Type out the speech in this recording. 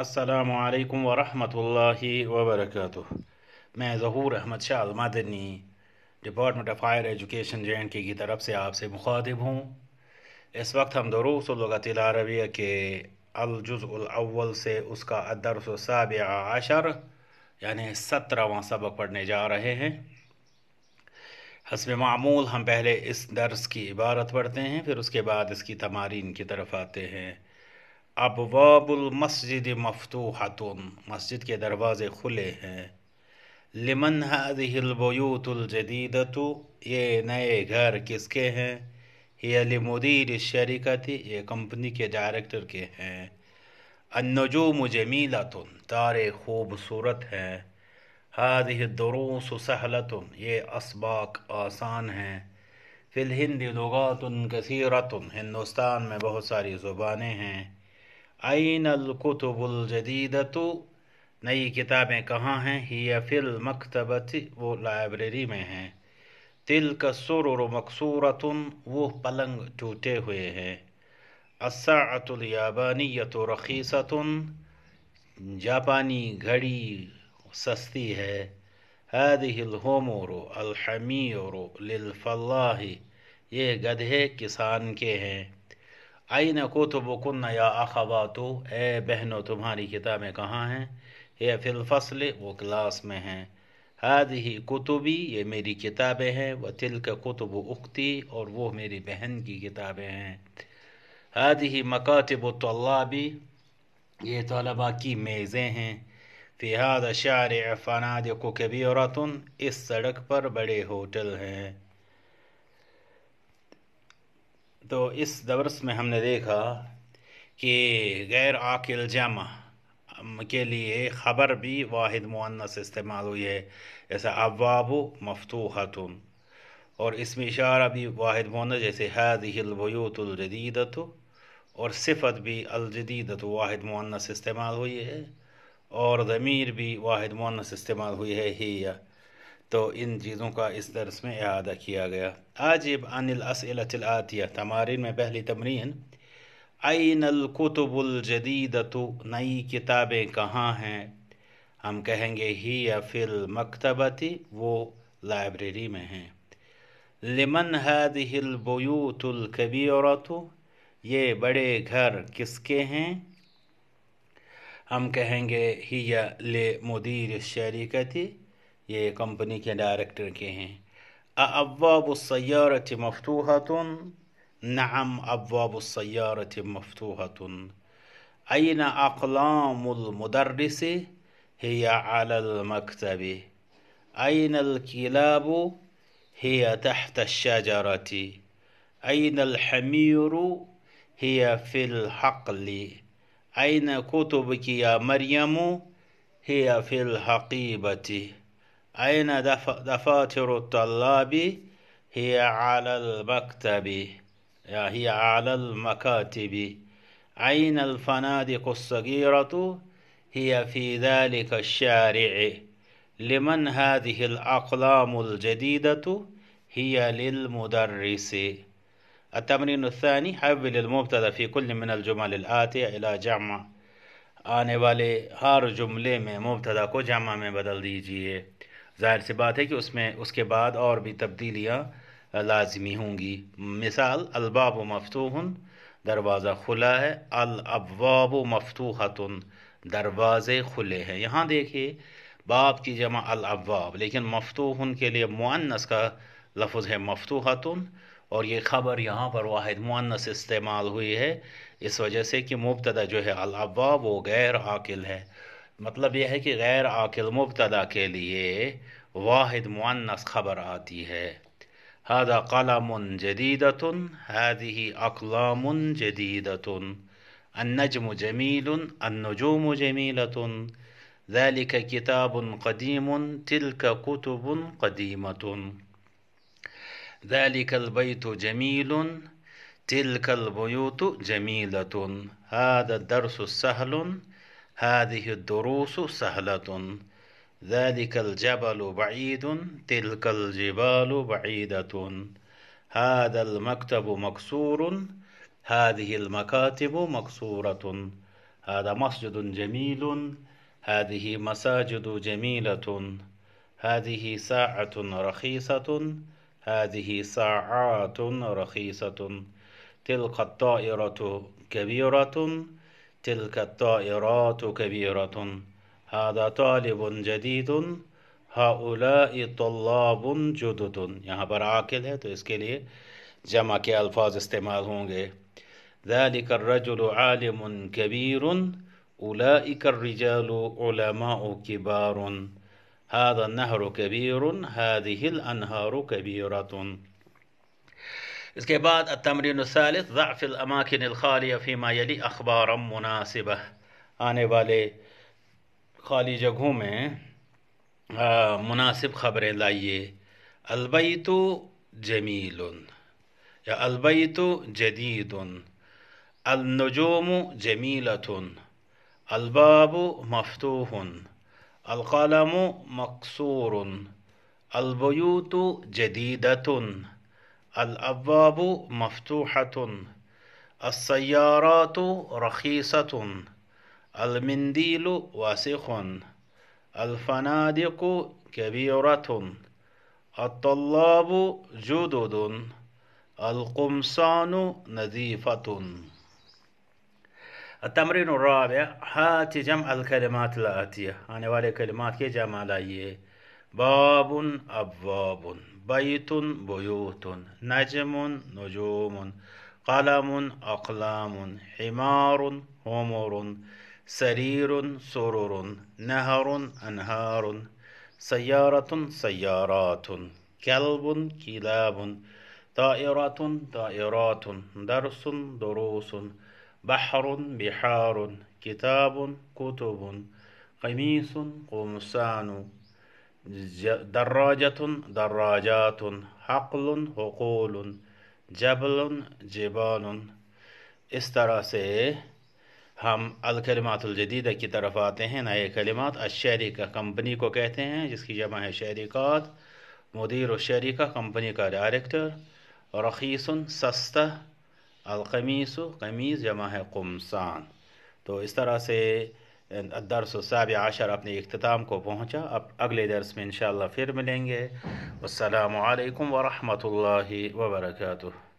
السلام علیکم ورحمۃ اللہ وبرکاتہ میں Zahoor Ahmad Shah Almadani department of higher education J and K کی طرف سے آپ سے مخاطب ہوں اس وقت ہم دروس الغطی العربیہ کے الجز الاول سے اس کا ادرس و صاب یعنی سترہواں سبق پڑھنے جا رہے ہیں حسب معمول ہم پہلے اس درس کی عبارت پڑھتے ہیں پھر اس کے بعد اس کی تمارین کی طرف آتے ہیں ابواب المسجد مفتوحتن مسجد کے دروازے کھلے ہیں لمن هذه البیوت الجدیدت یہ نئے گھر کس کے ہیں یہ لمدیر الشرکت یہ کمپنی کے ڈائریکٹر کے ہیں النجوم جمیلتن تارے خوبصورت ہیں هذه الدروس سہلتن یہ اسباق آسان ہیں فی الہند لغات کثیرتن ہندوستان میں بہت ساری زبانیں ہیں آئین القتب الجدید تو نئی کتابیں کہاں ہیں ہی فل مکتبت وہ لائبریری میں ہیں تل کا و مقصورتن وہ پلنگ ٹوٹے ہوئے ہیں عصلیہبانی الیابانیت رقیصۃ جاپانی گھڑی سستی ہے رو الحمی رو للفلاح یہ گدھے کسان کے ہیں آئی کتب کن یا اخواتو اے بہنو تمہاری کتابیں کہاں ہیں فی الفصل وہ کلاس میں ہیں آدھی کتبی یہ میری کتابیں ہیں و تلک کتب اختی اور وہ میری بہن کی کتابیں ہیں آدھی مکاتب طلابی یہ طلباء کی میزیں ہیں فی اشار افناد کبی کبیرتن اس سڑک پر بڑے ہوٹل ہیں تو اس دورس میں ہم نے دیکھا کہ غیر عاقل جمع کے لیے خبر بھی واحد معنس استعمال ہوئی ہے جیسا اواب مفتوحتن اور اس میں اشارہ بھی واحد معنس جیسے حید البیوت الجدیدت اور صفت بھی الجدیدت واحد معنس استعمال ہوئی ہے اور ضمیر بھی واحد معنس استعمال ہوئی ہے ہی یا تو ان چیزوں کا اس درس میں اعادہ کیا گیا آجب عن الاسئلة اچلاطیہ تمارین میں پہلی تمرین عین القتب الجدیدت نئی کتابیں کہاں ہیں ہم کہیں گے ہی یا فی المکتبت وہ لائبریری میں ہیں لمن هذه البیوت الکبیرت یہ بڑے گھر کس کے ہیں ہم کہیں گے ہی یا لمدیر مدیر ये कंपनी के डायरेक्टर के हैं ابواب السيارة مفتوحة نعم أبواب السيارة مفتوحة أين أقلام المدرس هي على المكتب أين الكلاب هي تحت الشجرة أين الحمير هي في الحقل أين كتبك يا مريم هي في الحقيبة أين دف... دفاتر الطلاب هي على المكتب يا هي على المكاتب أين الفنادق الصغيرة هي في ذلك الشارع لمن هذه الأقلام الجديدة هي للمدرس التمرين الثاني حول المبتدا في كل من الجمل الآتية إلى جمع آنے والے ہر جملے میں مبتدا کو جمع میں بدل دیجئے ظاہر سی بات ہے کہ اس میں اس کے بعد اور بھی تبدیلیاں لازمی ہوں گی مثال الباب و مفتوح دروازہ کھلا ہے الابواب و دروازے کھلے ہیں یہاں دیکھیے باب کی جمع الابواب لیکن مفتوح کے لیے معنس کا لفظ ہے مفتوحتن اور یہ خبر یہاں پر واحد معنس استعمال ہوئی ہے اس وجہ سے کہ مبتدا جو ہے الابواب وہ غیر عاقل ہے مطلب یہ ہے کہ غیر आकिल مبتدا کے लिए واحد मुअन्नस خبر آتی ہے هذا قلم जदीदतन هذه أقلام जदीदतन النجم جميل النجوم جميلة ذلك كتاب قديم تلك كتب قديمة ذلك البيت جميل تلك البيوت جميلة هذا الدرس سهل هذه الدروس سهلة ذلك الجبل بعيد تلك الجبال بعيدة هذا المكتب مكسور هذه المكاتب مكسورة هذا مسجد جميل هذه مساجد جميلة هذه ساعة رخيصة هذه ساعات رخيصة تلك الطائرة كبيرة تلك الطائرات كبيرة هذا طالب جديد هؤلاء طلاب جدد यहाँ पर عاقل تو اس کے لئے جمع کے الفاظ استعمال ہوں گے ذلك الرجل عالم كبير أولئك الرجال علماء كبار هذا النهر كبير هذه الأنهار كبيرة اسكي بعد التمرين الثالث ضع في الأماكن الخالية فيما يلي أخبارا مناسبة آنے والے خالی جگہوں میں آه، مناسب خبریں لائیے البیت جمیل یا البیت جدید النجوم جمیلت الباب مفتوح القلم مقصور البيوت جديده الأبواب مفتوحة السيارات رخيصة المنديل واسخ الفنادق كبيرة الطلاب جدد القمصان نظيفة التمرين الرابع هات جمع الكلمات الآتية أنا يعني والي كلمات كي جمع لأيه باب أبواب بيت بيوت نجم نجوم قلم أقلام حمار همر سرير سرر نهر أنهار سيارة سيارات كلب كلاب طائرة طائرات درس دروس بحر بحار كتاب كتب قميص قمصان دراجت حقل حقول جبل جبان اس طرح سے ہم الکلمات الجدیدہ کی طرف آتے ہیں نئے کلمات الشریکہ کمپنی کو کہتے ہیں جس کی جمع ہے شریکات مدیر و شریکہ کمپنی کا ڈائریکٹر رخیص سستہ القمیس القمیس جمع ہے قمسان تو اس طرح سے درس و سابع عشر اپنے اختتام کو پہنچا اب اگلے درس میں انشاءاللہ پھر ملیں گے السلام علیکم ورحمۃ اللہ وبرکاتہ